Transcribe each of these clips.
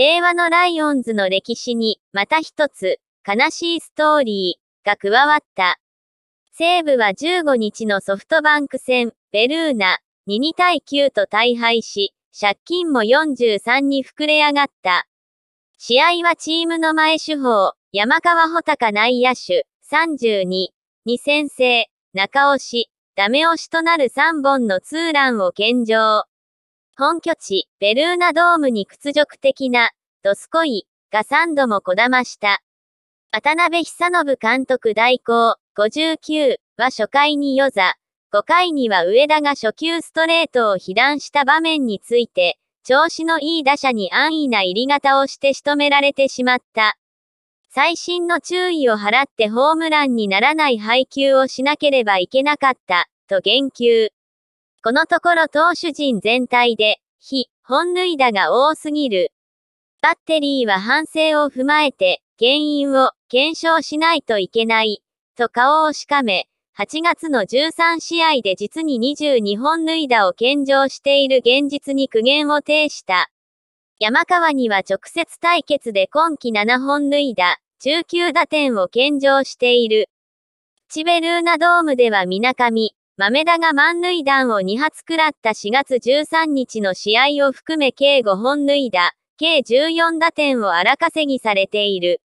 令和のライオンズの歴史に、また一つ、悲しいストーリーが加わった。西武は15日のソフトバンク戦、ベルーナ、22対9と大敗し、借金も43に膨れ上がった。試合はチームの前手法、山川穂高内野手、32、2先制、中押し、ダメ押しとなる3本のツーランを献上。本拠地、ベルーナドームに屈辱的な、ドスコイ、が3度もこだました。渡辺久信監督代行、59は初回に与座、5回には上田が初級ストレートを被弾した場面について、調子のいい打者に安易な入り方をして仕留められてしまった。最新の注意を払ってホームランにならない配球をしなければいけなかった、と言及。このところ投手陣全体で、非、本塁打が多すぎる。バッテリーは反省を踏まえて、原因を検証しないといけない、と顔をしかめ、8月の13試合で実に22本塁打を献上している現実に苦言を呈した。山川には直接対決で今季7本塁打、19打点を献上している。チベルーナドームでは水上、豆田が満塁弾を2発食らった4月13日の試合を含め計5本脱いだ、計14打点を荒稼ぎされている。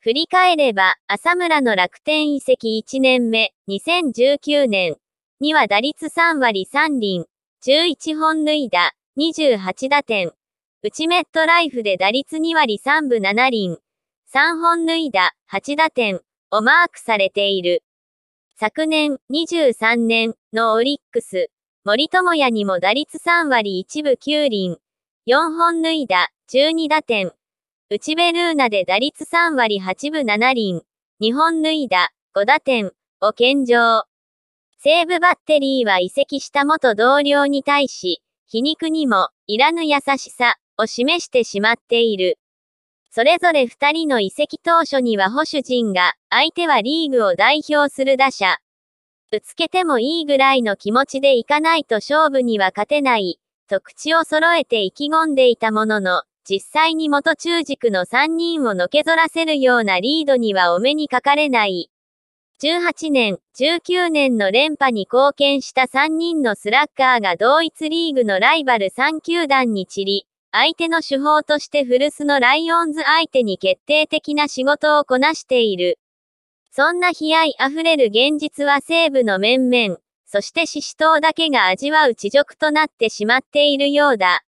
振り返れば、浅村の楽天移籍1年目、2019年には打率3割3輪、11本塁打、28打点。内メットライフで打率2割3分7輪、3本塁打、8打点をマークされている。昨年23年のオリックス、森友屋にも打率3割1部9輪、4本いだ、12打点、内ベルーナで打率3割8分7輪、2本いだ、5打点を献上。西武バッテリーは移籍した元同僚に対し、皮肉にも、いらぬ優しさを示してしまっている。それぞれ2人の移籍当初には保守陣が、相手はリーグを代表する打者。ぶつけてもいいぐらいの気持ちでいかないと勝負には勝てない、と口を揃えて意気込んでいたものの、実際に元中軸の3人をのけぞらせるようなリードにはお目にかかれない。18年、19年の連覇に貢献した3人のスラッガーが同一リーグのライバル3球団に散り、相手の手法として古巣のライオンズ相手に決定的な仕事をこなしている。そんな悲哀あふれる現実は西部の面々、そして獅子島だけが味わう地獄となってしまっているようだ。